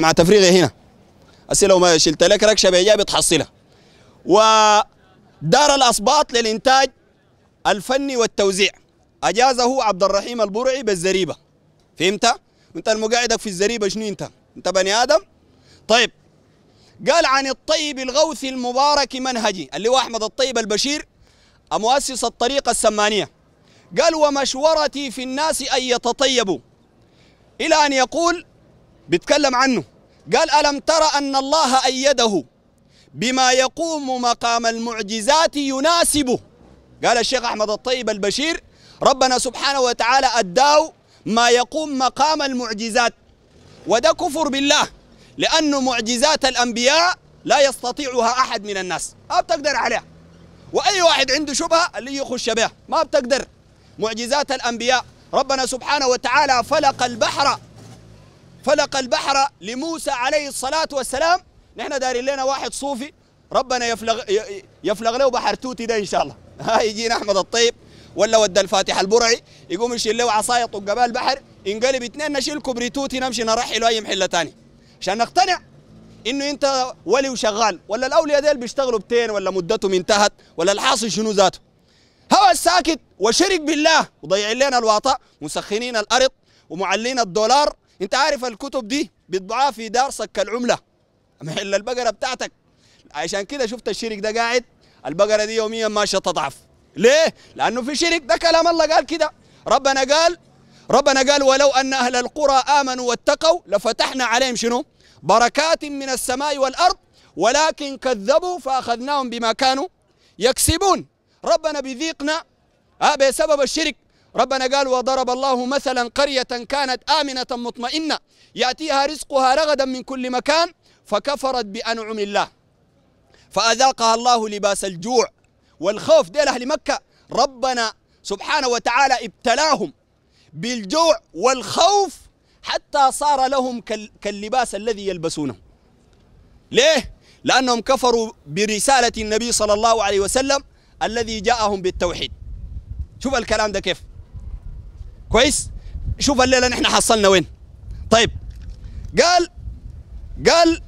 مع تفريغي هنا اسئله وما شلت لك ركشة بإيجابي بتحصلها ودار الأصباط للإنتاج الفني والتوزيع أجازه عبد الرحيم البرعي بالزريبة فهمت؟ أنت المقاعدك في الزريبة شنو أنت؟ أنت بني آدم؟ طيب قال عن الطيب الغوث المبارك منهجي اللي هو أحمد الطيب البشير مؤسس الطريقة السمانية قال ومشورتي في الناس أن يتطيبوا إلى أن يقول بيتكلم عنه قال ألم ترى أن الله أيده بما يقوم مقام المعجزات يناسبه قال الشيخ أحمد الطيب البشير ربنا سبحانه وتعالى أداه ما يقوم مقام المعجزات وده كفر بالله لأنه معجزات الأنبياء لا يستطيعها أحد من الناس ما بتقدر عليها وأي واحد عنده شبهة اللي يخش بها ما بتقدر معجزات الأنبياء ربنا سبحانه وتعالى فلق البحر فلق البحر لموسى عليه الصلاة والسلام نحن دارين لنا واحد صوفي ربنا يفلغ يفلغ له بحر توتي ده إن شاء الله ها يجينا أحمد الطيب ولا ود الفاتح البرعي يقوم يشيل له عصاية وقبال البحر ينقلب اثنين نشيل توتي نمشي نرحل أي محلة تاني عشان نقتنع انه انت ولي وشغال ولا الاولياء ديل بيشتغلوا بتين ولا مدتهم انتهت ولا الحاصل شنو ذاته هوا الساكت وشرك بالله وضيعين لنا الواطا مسخنين الارض ومعلين الدولار انت عارف الكتب دي بيطبعوها في دار صك العمله محل البقره بتاعتك عشان كده شفت الشرك ده قاعد البقره دي يوميا ماشيه تضعف ليه؟ لانه في شرك ده كلام الله قال كده ربنا قال ربنا قال ولو ان اهل القرى امنوا واتقوا لفتحنا عليهم شنو؟ بركات من السماء والارض ولكن كذبوا فاخذناهم بما كانوا يكسبون ربنا بيذيقنا بسبب الشرك ربنا قال وضرب الله مثلا قرية كانت آمنة مطمئنة يأتيها رزقها رغدا من كل مكان فكفرت بأنعم الله فأذاقها الله لباس الجوع والخوف ديل أهل مكة ربنا سبحانه وتعالى ابتلاهم بالجوع والخوف حتى صار لهم كاللباس الذي يلبسونه ليه؟ لأنهم كفروا برسالة النبي صلى الله عليه وسلم الذي جاءهم بالتوحيد شوف الكلام ده كيف كويس شوف الليله نحن حصلنا وين طيب قال قال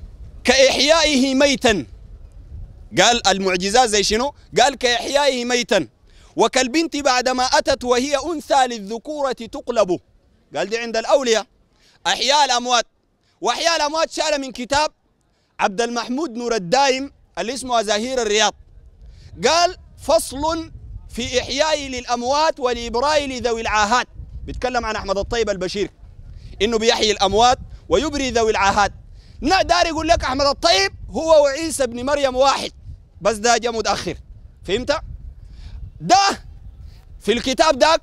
كإحيائه ميتا قال المعجزات زي شنو قال كإحيائه ميتا وكالبنت بعدما أتت وهي أنثى للذكورة تقلب قال دي عند الأولياء أحياء الأموات وأحياء الأموات شال من كتاب عبد المحمود نور الدايم اللي اسمه ازاهير الرياض قال فصل في إحياء للأموات والإبراء لذوي العاهات بيتكلم عن أحمد الطيب البشير إنه بيحيي الأموات ويبري ذوي العاهات دار يقول لك أحمد الطيب هو وعيسى ابن مريم واحد بس ده جاء متأخر فهمت؟ ده في الكتاب ده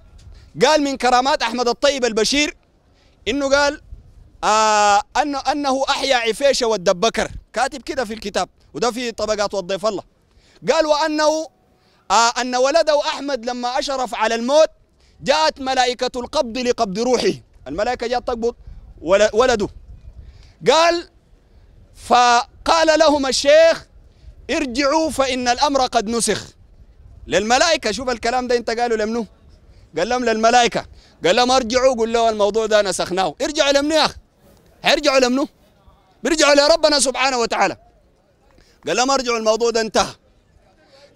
قال من كرامات أحمد الطيب البشير إنه قال آه أنه, أنه أحيا عفيشة والدبكر كاتب كده في الكتاب وده في طبقات والضيف الله قال وأنه آه أن ولده أحمد لما أشرف على الموت جاءت ملائكة القبض لقبض روحه الملائكة جاءت تقبض ولده قال فقال لهم الشيخ ارجعوا فإن الأمر قد نسخ للملائكة شوف الكلام ده انت قالوا لمنو قال لهم للملائكة قال لهم ارجعوا قول له الموضوع ده نسخناه ارجعوا لمنو يا أخي هيرجعوا لمنو بيرجعوا لربنا سبحانه وتعالى قال لهم ارجعوا الموضوع ده انتهى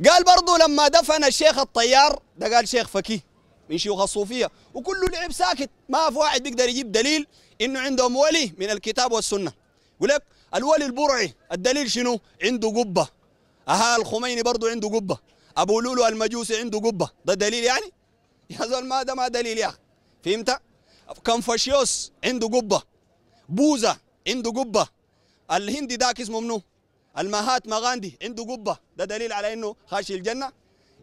قال برضو لما دفن الشيخ الطيار ده قال شيخ فكيه من شيوخ الصوفيه وكله لعب ساكت ما في واحد بيقدر يجيب دليل انه عندهم ولي من الكتاب والسنه يقول لك الولي البرعي الدليل شنو عنده قبه اها الخميني برضو عنده قبه ابو لولو المجوسي عنده قبه ده دليل يعني يا زول ما ده ما دليل يا اخي فهمت كونفوشيوس عنده قبه بوذا عنده قبه الهندي داك اسمه منو ما غاندي عنده قبه ده دليل على انه خاشي الجنه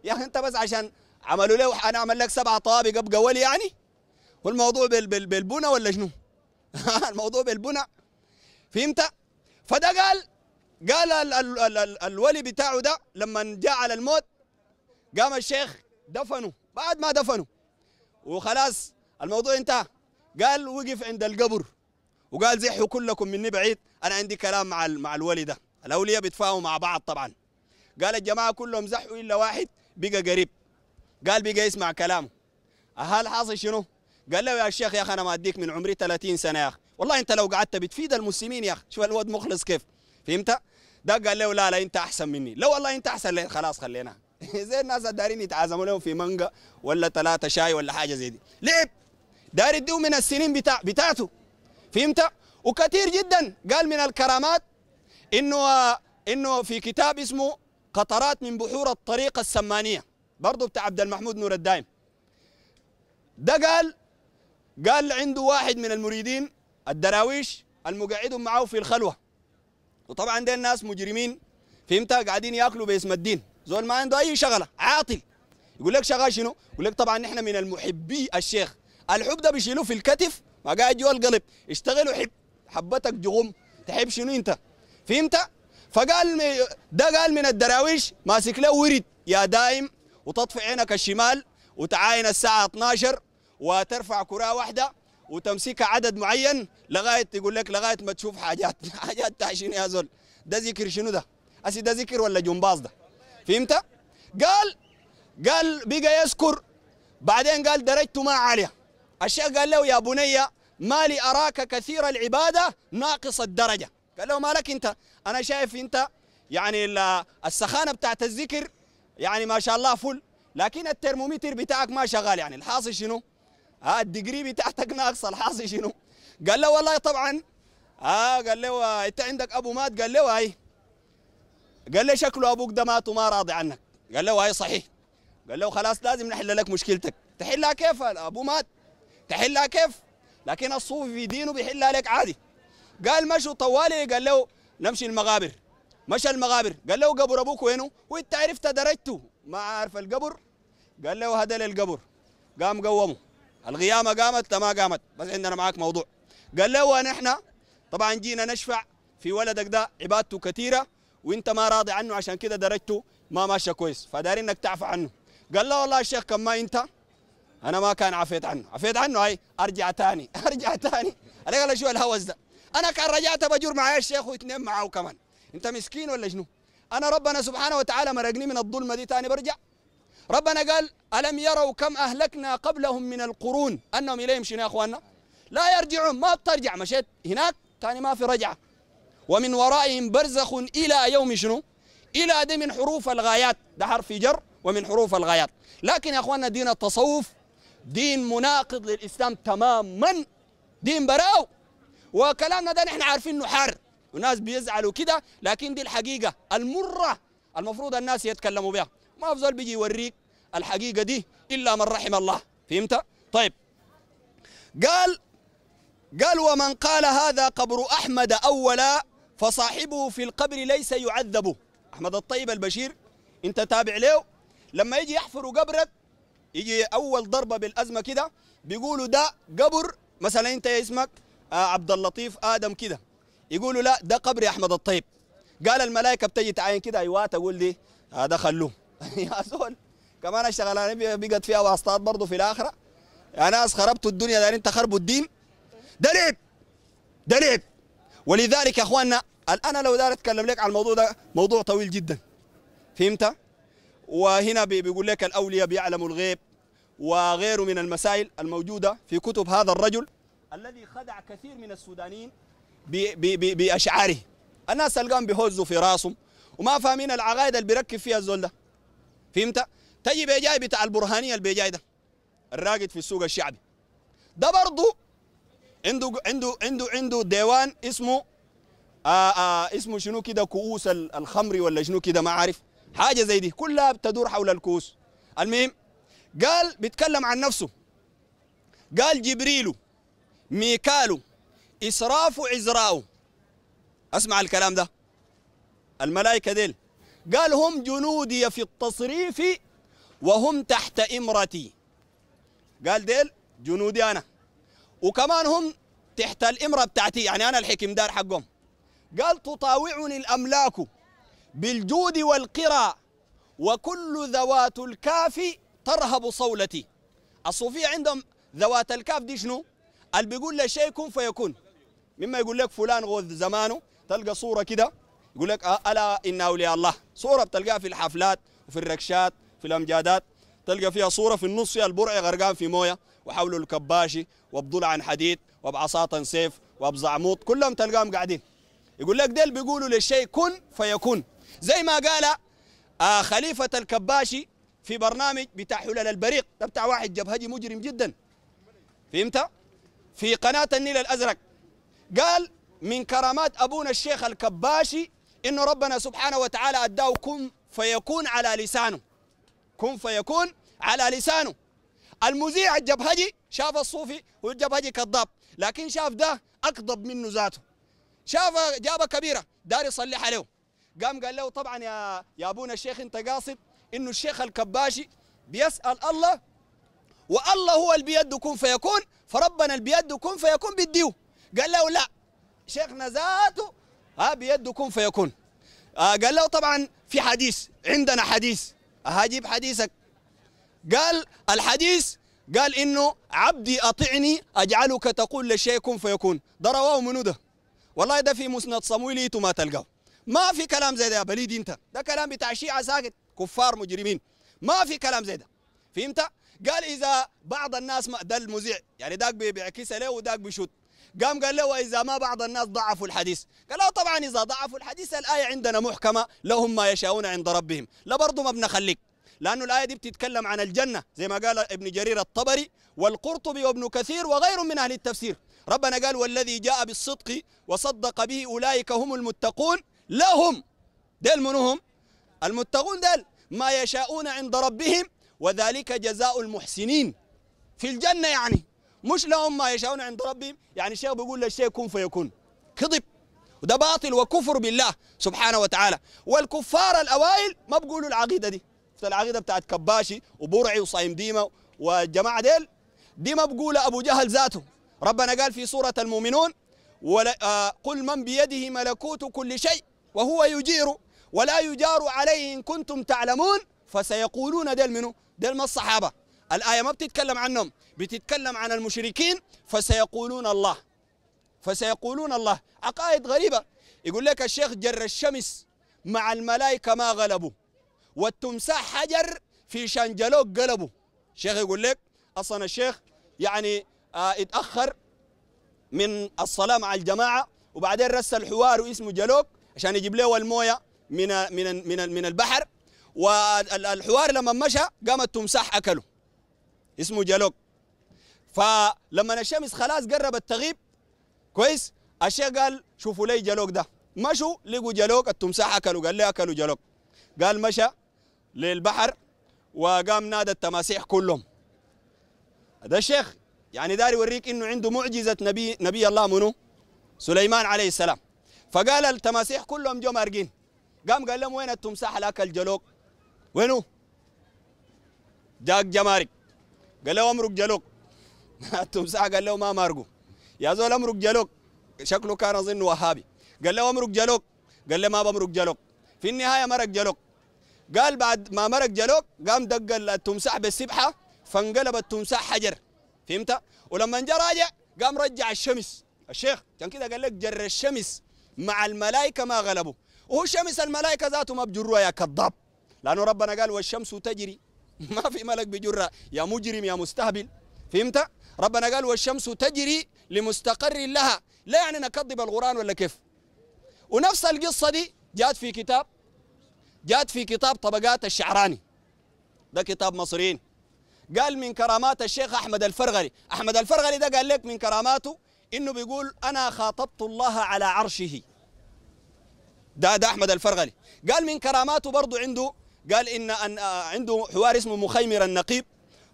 يا اخي انت بس عشان عملوا له وحنا عمل لك سبع طوابق ابقى ولي يعني والموضوع بالبنى ولا شنو الموضوع بالبنى فهمت فده قال قال ال ال ال ال الولي بتاعه ده لما جاء على الموت قام الشيخ دفنه بعد ما دفنه وخلاص الموضوع انتهى قال وقف عند القبر وقال زحوا كلكم مني بعيد انا عندي كلام مع مع الولي ده الاولياء بيتفاهموا مع بعض طبعا قال الجماعه كلهم زحوا الا واحد بقى قريب قال بقى يسمع كلامه هل حاصل شنو؟ قال له يا شيخ يا اخي انا ما اديك من عمري 30 سنه يا اخي والله انت لو قعدت بتفيد المسلمين يا اخي شوف الواد مخلص كيف فهمت؟ ده قال له لا لا انت احسن مني لو والله انت احسن لي خلاص خليناها زي الناس دارين يتعازموا لهم في مانجا ولا ثلاثه شاي ولا حاجه زي دي لعب دار يديه من السنين بتاع بتاعته فهمت؟ وكثير جدا قال من الكرامات انه انه في كتاب اسمه قطرات من بحور الطريق السمانيه برضه بتاع عبد المحمود نور الدايم ده قال قال عنده واحد من المريدين الدراويش المقعدون معاه في الخلوه وطبعا ده الناس مجرمين فهمتها قاعدين ياكلوا باسم الدين زول ما عنده اي شغله عاطل يقول لك شغال شنو؟ يقول لك طبعا نحن من المحبي الشيخ الحب ده بيشيلوه في الكتف ما قاعد جوا القلب اشتغل وحب حبتك جغم تحب شنو انت؟ فهمت؟ فقال ده قال من الدراويش ماسك له ورد يا دايم وتطفي عينك الشمال وتعاين الساعة 12 وترفع كرة واحدة وتمسكها عدد معين لغاية تقول لك لغاية ما تشوف حاجات حاجات تعشين يا زول ده ذكر شنو ده أسي ده ذكر ولا جنباز ده فهمت قال قال بقى يذكر بعدين قال درجته ما عالية الشيخ قال له يا بني ما لي أراك كثير العبادة ناقص الدرجة قال له مالك أنت أنا شايف أنت يعني السخانة بتاعت الذكر يعني ما شاء الله فل لكن الترمومتر بتاعك ما شغال يعني الحاصل شنو؟ ها آه الدجري بتاعتك ناقصه الحاصل شنو؟ قال له والله طبعا ها آه قال له انت عندك ابو مات قال له هاي قال له شكله ابوك ده مات وما راضي عنك قال له هاي صحيح قال له خلاص لازم نحل لك مشكلتك تحلها كيف ابو مات تحلها كيف لكن الصوفي في دينه بيحلها لك عادي قال مشوا طوالي قال له نمشي المغابر مشى المغابر قال له قبر ابوك وينه وانت عرفت درجته ما عارف القبر قال له هدل القبر قام قومه الغيامه قامت ما قامت بس عندنا معاك موضوع قال له ونحن طبعا جينا نشفع في ولدك ده عبادته كثيره وانت ما راضي عنه عشان كده درجته ما ماشيه كويس فدارين انك تعفى عنه قال له والله يا شيخ كم ما انت انا ما كان عفيت عنه عفيت عنه هاي ارجع ثاني ارجع ثاني انا قال شو الهوس ده انا كان رجعت بجور معايا الشيخ واثنين معاه كمان انت مسكين ولا شنو انا ربنا سبحانه وتعالى مرقني من الظلمه دي تاني برجع ربنا قال الم يروا كم اهلكنا قبلهم من القرون انهم اليهم شنو يا اخواننا لا يرجعون ما بترجع مشيت هناك تاني ما في رجعه ومن ورائهم برزخ الى يوم شنو الى دي من حروف الغايات ده حرف جر ومن حروف الغايات لكن يا اخواننا دين التصوف دين مناقض للاسلام تماما دين براو وكلامنا ده نحن عارفين انه حار وناس بيزعلوا كده لكن دي الحقيقه المره المفروض الناس يتكلموا بها ما افضل بيجي يوريك الحقيقه دي الا من رحم الله فهمت طيب قال قال ومن قال هذا قبر احمد اولا فصاحبه في القبر ليس يعذب احمد الطيب البشير انت تابع له لما يجي يحفروا قبرك يجي اول ضربه بالازمه كده بيقولوا ده قبر مثلا انت اسمك آه، عبد اللطيف ادم كده يقولوا لا ده قبر احمد الطيب قال الملائكه بتجي تعاين كده ايوه تقول دي هذا خلوه يا زول كمان اشتغل انا بقت فيها واسطات برضه في الاخره يا ناس خربتوا الدنيا دارين تخربوا الدين ده لعب ده لعب ولذلك يا اخواننا الان لو دار اتكلم لك على الموضوع ده موضوع طويل جدا فهمت وهنا بيقول لك الاولياء بيعلموا الغيب وغيره من المسائل الموجوده في كتب هذا الرجل الذي خدع كثير من السودانيين باشعاره الناس تلقاهم بهزوا بيهزوا في راسهم وما فاهمين العقائد اللي بيركب فيها الزول ده فهمت؟ تجي طيب بيجاي إيه بتاع البرهانيه اللي بيجاي ده الراقد في السوق الشعبي ده برضه عنده عنده عنده عنده ديوان اسمه آآ آه، آآ آه، اسمه شنو كده كؤوس الخمر ولا شنو كده ما عارف حاجه زي دي كلها بتدور حول الكؤوس المهم قال بيتكلم عن نفسه قال جبريلو ميكالو إسراف وعزراء أسمع الكلام ده الملائكة ديل قال هم جنودي في التصريف وهم تحت إمرتي قال ديل جنودي أنا وكمان هم تحت الإمرة بتاعتي يعني أنا الحكمدار حقهم قال تطاوعني الأملاك بالجود والقرى وكل ذوات الكاف ترهب صولتي الصوفية عندهم ذوات الكاف دي شنو؟ اللي بيقول شيء يكون فيكون مما يقول لك فلان غوث زمانه تلقى صوره كده يقول لك آه، الا ان اولياء الله صوره بتلقاها في الحفلات وفي الركشات في الامجادات تلقى فيها صوره في النص فيها البرع غرقان في مويه وحوله الكباشي وبضلع عن حديد وبعصاة سيف وبزعموط كلهم تلقاهم قاعدين يقول لك ديل بيقولوا للشيء كن فيكون زي ما قال آه، خليفة الكباشي في برنامج بتاع حلل البريق ده بتاع واحد جبهجي مجرم جدا فهمت؟ في قناة النيل الأزرق قال من كرامات أبونا الشيخ الكباشي إنه ربنا سبحانه وتعالى أداه كن فيكون على لسانه كن فيكون على لسانه المذيع الجبهجي شاف الصوفي والجبهجي كذاب لكن شاف ده أكذب منه ذاته شاف جابه كبيرة دار يصلح عليه قام قال له طبعا يا يا ابونا الشيخ انت قاصد انه الشيخ الكباشي بيسال الله والله هو اللي بيده كن فيكون فربنا اللي بيده كن فيكون بيديه قال له لا شيخنا ذاته ها بيده كن فيكون آه، قال له طبعا في حديث عندنا حديث هجيب حديثك قال الحديث قال انه عبدي اطعني اجعلك تقول لشيء كن فيكون ده رواه منو ده والله ده في مسند صمويل ما تلقاه ما في كلام زي ده يا بليد انت ده كلام بتاع شيعه ساكت كفار مجرمين ما في كلام زي ده فهمت قال اذا بعض الناس ما ده المذيع يعني داك بيعكسها له وداك بيشوت قام قال له واذا ما بعض الناس ضعفوا الحديث قال له طبعا اذا ضعفوا الحديث الايه عندنا محكمه لهم ما يشاءون عند ربهم لا برضه ما بنخليك لانه الايه دي بتتكلم عن الجنه زي ما قال ابن جرير الطبري والقرطبي وابن كثير وغير من اهل التفسير ربنا قال والذي جاء بالصدق وصدق به اولئك هم المتقون لهم ديل منهم المتقون ديل ما يشاءون عند ربهم وذلك جزاء المحسنين في الجنه يعني مش لهم ما يشاءون عند ربهم يعني الشيخ بيقول للشيء كن فيكون كذب وده باطل وكفر بالله سبحانه وتعالى والكفار الاوائل ما بيقولوا العقيده دي العقيده بتاعت كباشي وبرعي وصايم ديما والجماعه ديل دي ما بيقول ابو جهل ذاته ربنا قال في سوره المؤمنون ولا آه قل من بيده ملكوت كل شيء وهو يجير ولا يجار عليه ان كنتم تعلمون فسيقولون ديل منه ديل ما الصحابه الآية ما بتتكلم عنهم بتتكلم عن المشركين فسيقولون الله فسيقولون الله عقائد غريبة يقول لك الشيخ جر الشمس مع الملائكة ما غلبوا والتمساح حجر في شانجلوك قلبوا الشيخ يقول لك أصلا الشيخ يعني آه اتأخر من الصلاة مع الجماعة وبعدين رسل حوار واسمه جلوك عشان يجيب له المويه من من من من البحر والحوار لما مشى قام التمساح اكله اسمه جالوك فلما الشمس خلاص قربت تغيب كويس الشيخ قال شوفوا لي جالوك ده مشوا لقوا جالوك التمساح اكلوا قال لي اكلوا جالوك قال مشى للبحر وقام نادى التماسيح كلهم هذا الشيخ يعني داري يوريك انه عنده معجزه نبي نبي الله منو سليمان عليه السلام فقال التماسيح كلهم جو مارقين قام قال لهم وين التمساح اللي اكل جلوك وينه جاك جمارك قال له امرق جلوك التمساح قال له ما مارقو يا زول امرق جلوك شكله كان اظن وهابي قال له امرق جلوك قال له ما بمرق جلوك في النهايه مرق جلوك قال بعد ما مرق جلوك قام دق التمساح بالسبحه فانقلب التمساح حجر فهمت ولما جا راجع قام رجع الشمس الشيخ كان كده قال لك جر الشمس مع الملائكه ما غلبوا وهو شمس الملائكه ذاته ما بجروها يا كذاب لانه ربنا قال والشمس تجري ما في ملك بجرة يا مجرم يا مستهبل فهمت ربنا قال والشمس تجري لمستقر لها لا يعني نكذب القرآن ولا كيف ونفس القصة دي جات في كتاب جات في كتاب طبقات الشعراني ده كتاب مصريين قال من كرامات الشيخ أحمد الفرغلي أحمد الفرغلي ده قال لك من كراماته إنه بيقول أنا خاطبت الله على عرشه ده ده أحمد الفرغلي قال من كراماته برضو عنده قال ان أن آه، عنده حوار اسمه مخيمر النقيب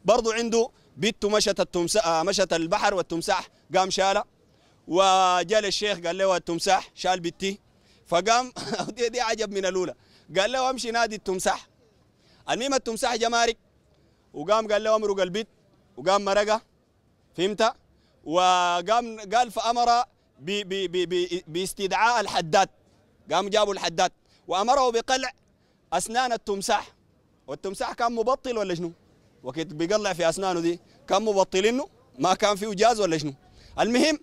برضه عنده بنته مشت التمساح آه، مشت البحر والتمساح قام شاله وجاء للشيخ قال له التمساح شال بيتي فقام دي, دي عجب من الاولى قال له امشي نادي التمساح المهم التمساح جمارك وقام قال له امرق البيت وقام مرقه فهمت وقام قال فامر باستدعاء الحداد قام جابوا الحداد وامره بقلع اسنان التمساح والتمساح كان مبطل ولا شنو وقت بيقلع في اسنانه دي كان مبطل انه ما كان فيه جاز ولا شنو المهم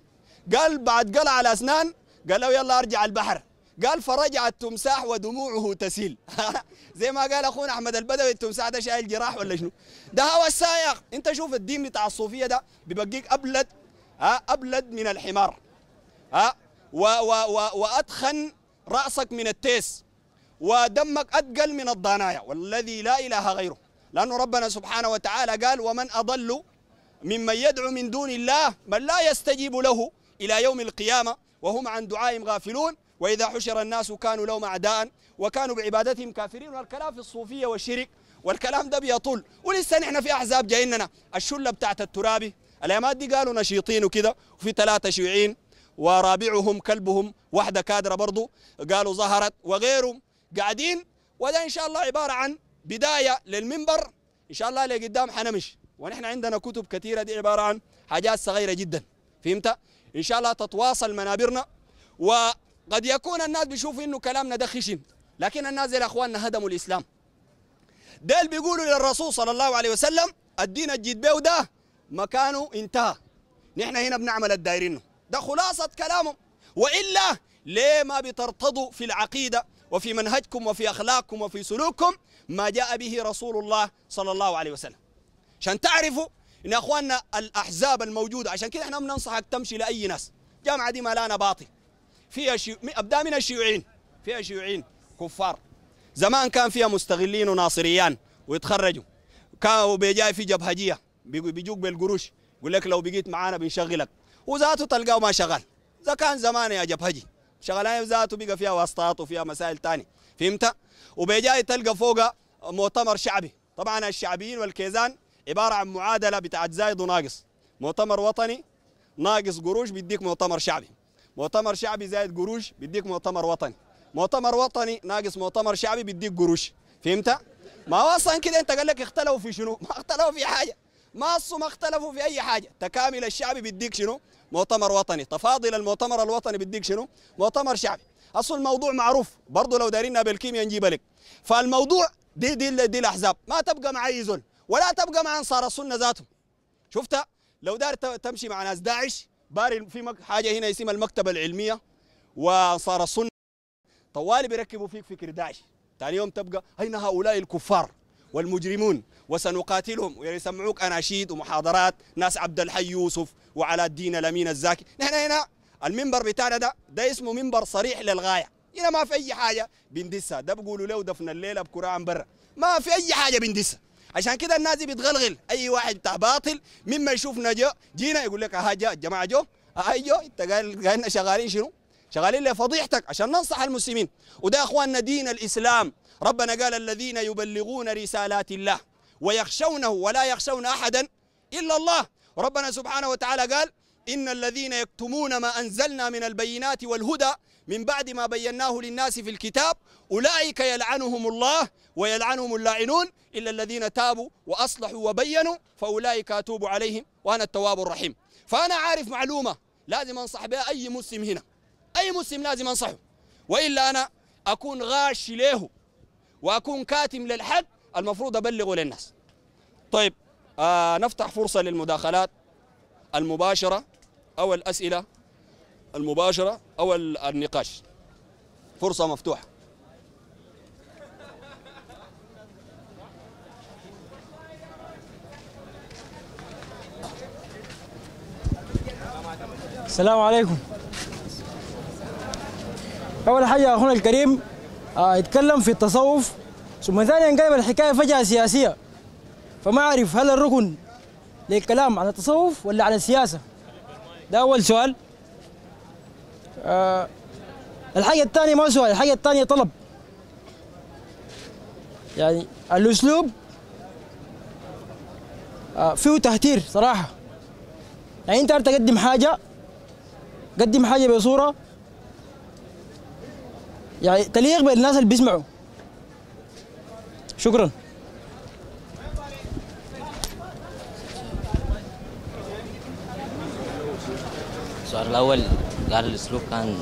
قال بعد قلع الاسنان قال له يلا ارجع البحر قال فرجع التمساح ودموعه تسيل زي ما قال اخونا احمد البدوي التمساح ده شايل جراح ولا شنو ده هو السائق انت شوف الدين بتاع الصوفيه ده بيبقيك ابلد ها ابلد من الحمار ها و و و واتخن راسك من التيس ودمك أدقل من الضنايا والذي لا إله غيره لأن ربنا سبحانه وتعالى قال ومن أضل ممن يدعو من دون الله من لا يستجيب له إلى يوم القيامة وهم عن دعائهم غافلون وإذا حشر الناس كانوا لهم أعداء وكانوا بعبادتهم كافرين والكلام في الصوفية والشرك والكلام ده بيطول ولسه نحن في أحزاب جاييننا الشلة بتاعت الترابي الأيامات دي قالوا نشيطين وكده وفي ثلاثة شيوعين ورابعهم كلبهم واحدة كادرة برضو قالوا ظهرت وغيرهم قاعدين وده إن شاء الله عبارة عن بداية للمنبر إن شاء الله لقدام حنمشي ونحن عندنا كتب كثيرة دي عبارة عن حاجات صغيرة جدا فهمت؟ إن شاء الله تتواصل منابرنا وقد يكون الناس بيشوفوا إنه كلامنا ده خشن لكن الناس يا اخواننا هدموا الإسلام ديل بيقولوا للرسول صلى الله عليه وسلم الدين الجيد بيه ده مكانه انتهى نحن هنا بنعمل الدايرين ده خلاصة كلامهم وإلا ليه ما بترتضوا في العقيدة وفي منهجكم وفي أخلاقكم وفي سلوككم ما جاء به رسول الله صلى الله عليه وسلم عشان تعرفوا إن أخواننا الأحزاب الموجودة عشان كده إحنا بننصحك تمشي لأي ناس جامعة دي مالانا باطل فيها شيو... أبدأ من الشيوعيين فيها شيوعيين كفار زمان كان فيها مستغلين وناصريان ويتخرجوا كانوا بيجاي في جبهجية بيجوك بالقروش يقول لك لو بقيت معانا بنشغلك وذاته تلقاه ما شغال ذا كان زمان يا جبهجي شغلانه ذاته بقى فيها واسطات وفيها مسائل ثانيه فهمت وبيجي تلقى فوق مؤتمر شعبي طبعا الشعبيين والكيزان عباره عن معادله بتاعت زايد وناقص مؤتمر وطني ناقص قروش بيديك مؤتمر شعبي مؤتمر شعبي زايد قروش بيديك مؤتمر وطني مؤتمر وطني ناقص مؤتمر شعبي بيديك قروش فهمت ما هو اصلا كده انت قال لك اختلفوا في شنو ما اختلفوا في حاجه ما ما اختلفوا في اي حاجه تكامل الشعب بيديك شنو مؤتمر وطني تفاضل المؤتمر الوطني بيديك شنو مؤتمر شعبي اصل الموضوع معروف برضه لو دارينا بالكيمياء نجيب لك فالموضوع دي دي دي الاحزاب ما تبقى مع اي زول ولا تبقى مع انصار السنه ذاتهم شفتها لو دار تمشي مع ناس داعش باري في حاجه هنا اسمها المكتبه العلميه وانصار السنه طوالي بيركبوا فيك فكر داعش ثاني يوم تبقى اين هؤلاء الكفار والمجرمون وسنقاتلهم ويسمعوك يعني أناشيد ومحاضرات ناس عبد الحي يوسف وعلى الدين الأمين الزاكي نحن هنا المنبر بتاعنا ده ده اسمه منبر صريح للغاية هنا ما في أي حاجة بندسها ده بيقولوا له دفن الليلة بكرة عن برا ما في أي حاجة بندسها عشان كده الناس بتغلغل اي واحد بتاع باطل مما يشوفنا جو جينا يقول لك ها جاء الجماعه جو ها جو انت قال شغالين شنو شغالين لفضيحتك عشان ننصح المسلمين وده يا اخواننا دين الاسلام ربنا قال الذين يبلغون رسالات الله ويخشونه ولا يخشون احدا الا الله ربنا سبحانه وتعالى قال ان الذين يكتمون ما انزلنا من البينات والهدى من بعد ما بيناه للناس في الكتاب اولئك يلعنهم الله ويلعنهم اللاعنون الا الذين تابوا واصلحوا وبينوا فاولئك اتوب عليهم وانا التواب الرحيم فانا عارف معلومه لازم انصح بها اي مسلم هنا اي مسلم لازم انصحه والا انا اكون غاشي له واكون كاتم للحد المفروض ابلغه للناس طيب آه نفتح فرصه للمداخلات المباشره او الاسئله المباشره او النقاش فرصه مفتوحه السلام عليكم اول حاجه اخونا الكريم آه، يتكلم في التصوف ثم ثانيا قلب الحكايه فجاه سياسيه فما اعرف هل الركن للكلام عن التصوف ولا عن السياسه ده اول سؤال أه الحاجه الثانيه ما سؤال الحاجه الثانيه طلب يعني الاسلوب أه فيه تهتير صراحه يعني انت تقدم حاجه قدم حاجه بصوره يعني تليق بالناس اللي بيسمعوا شكرا السؤال الاول قال الاسلوب كان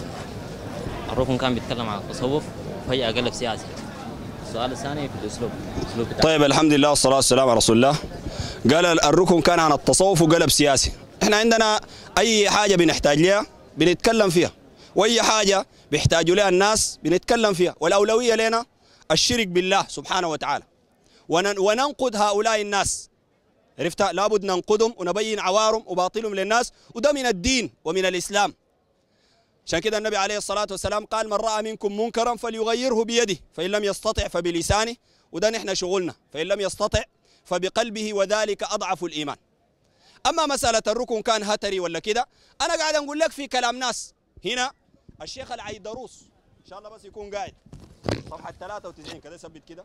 الركن كان بيتكلم عن التصوف وفجاه قال لك سياسي السؤال الثاني في الاسلوب, الأسلوب طيب الحمد لله والصلاه والسلام على رسول الله قال الركن كان عن التصوف وقلب سياسي احنا عندنا اي حاجه بنحتاج لها بنتكلم فيها واي حاجه بيحتاجوا لها الناس بنتكلم فيها والاولويه لنا الشرك بالله سبحانه وتعالى وننقد هؤلاء الناس عرفت لابد ننقدهم ونبين عوارهم وباطلهم للناس وده من الدين ومن الاسلام عشان كده النبي عليه الصلاه والسلام قال من راى منكم منكرا فليغيره بيده فان لم يستطع فبلسانه وده نحن شغلنا فان لم يستطع فبقلبه وذلك اضعف الايمان اما مساله الركن كان هتري ولا كده انا قاعد اقول لك في كلام ناس هنا الشيخ العيدروس ان شاء الله بس يكون قاعد صفحه 93 كذا ثبت كده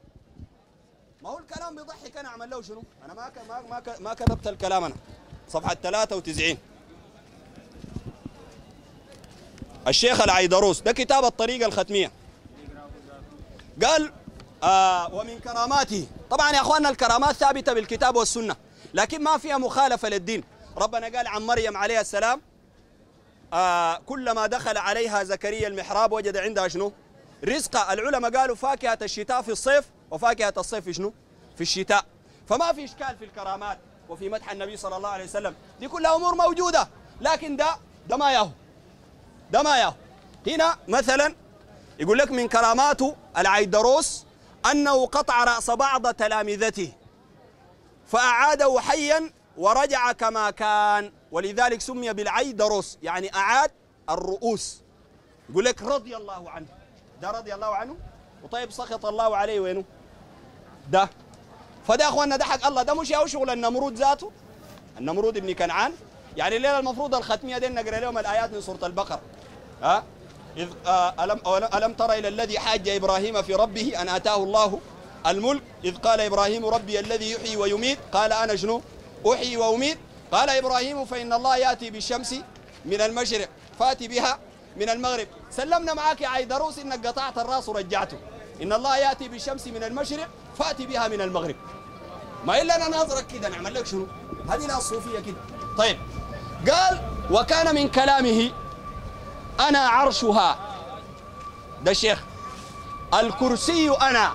ما هو الكلام بيضحك انا اعمل له شنو؟ انا ما ما ما كتبت الكلام انا صفحه 93 الشيخ العيدروس ده كتاب الطريقه الختميه قال آه ومن كراماته طبعا يا اخواننا الكرامات ثابته بالكتاب والسنه لكن ما فيها مخالفه للدين ربنا قال عن مريم عليه السلام آه كلما دخل عليها زكريا المحراب وجد عندها شنو رزقة العلماء قالوا فاكهة الشتاء في الصيف وفاكهة الصيف في شنو في الشتاء فما في إشكال في الكرامات وفي مدح النبي صلى الله عليه وسلم دي كلها أمور موجودة لكن ده ده ما ياهو ده ما ياهو هنا مثلا يقول لك من كراماته العيدروس أنه قطع رأس بعض تلامذته فأعاده حيا ورجع كما كان ولذلك سمي بالعيدروس يعني أعاد الرؤوس يقول لك رضي الله عنه ده رضي الله عنه وطيب سخط الله عليه وينه ده فده اخواننا ده حق الله ده مش ياو شغل النمرود ذاته النمرود ابن كنعان يعني الليله المفروض الختميه دي نقرا لهم الايات من سوره البقره ها اذ آه، الم الم ترى الى الذي حاج ابراهيم في ربه ان اتاه الله الملك اذ قال ابراهيم ربي الذي يحيي ويميت قال انا شنو أحيي وأميت قال إبراهيم فإن الله يأتي بالشمس من المشرق فأتي بها من المغرب سلمنا معاك يا عيدروس إنك قطعت الراس ورجعته إن الله يأتي بالشمس من المشرق فأتي بها من المغرب ما إلا أنا ناظرك كده نعمل لك شنو هذه ناس صوفية كده طيب قال وكان من كلامه أنا عرشها ده الشيخ الكرسي أنا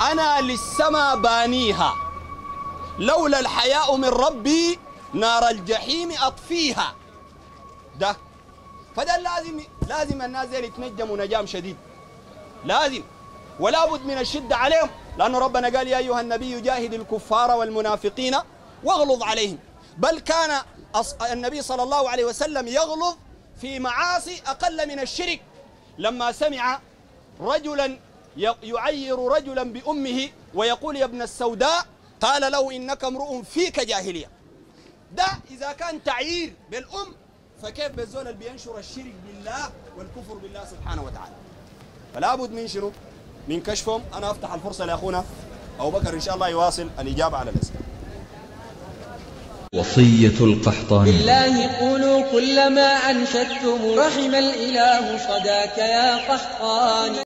أنا للسما بانيها لولا الحياء من ربي نار الجحيم أطفيها ده فده لازم لازم الناس دي يتنجموا نجام شديد لازم ولا بد من الشدة عليهم لانه ربنا قال يا أيها النبي جاهد الكفار والمنافقين واغلظ عليهم بل كان النبي صلى الله عليه وسلم يغلظ في معاصي أقل من الشرك لما سمع رجلا يعير رجلا بأمه ويقول يا ابن السوداء قال له إنك امرؤ فيك جاهلية ده إذا كان تعيير بالأم فكيف بالزول اللي بينشر الشرك بالله والكفر بالله سبحانه وتعالى فلا بد من شنو من كشفهم أنا أفتح الفرصة لأخونا أبو بكر إن شاء الله يواصل الإجابة على الأسئلة وصية القحطاني بالله قولوا كلما أنشدتم رحم الإله صداك يا قحطاني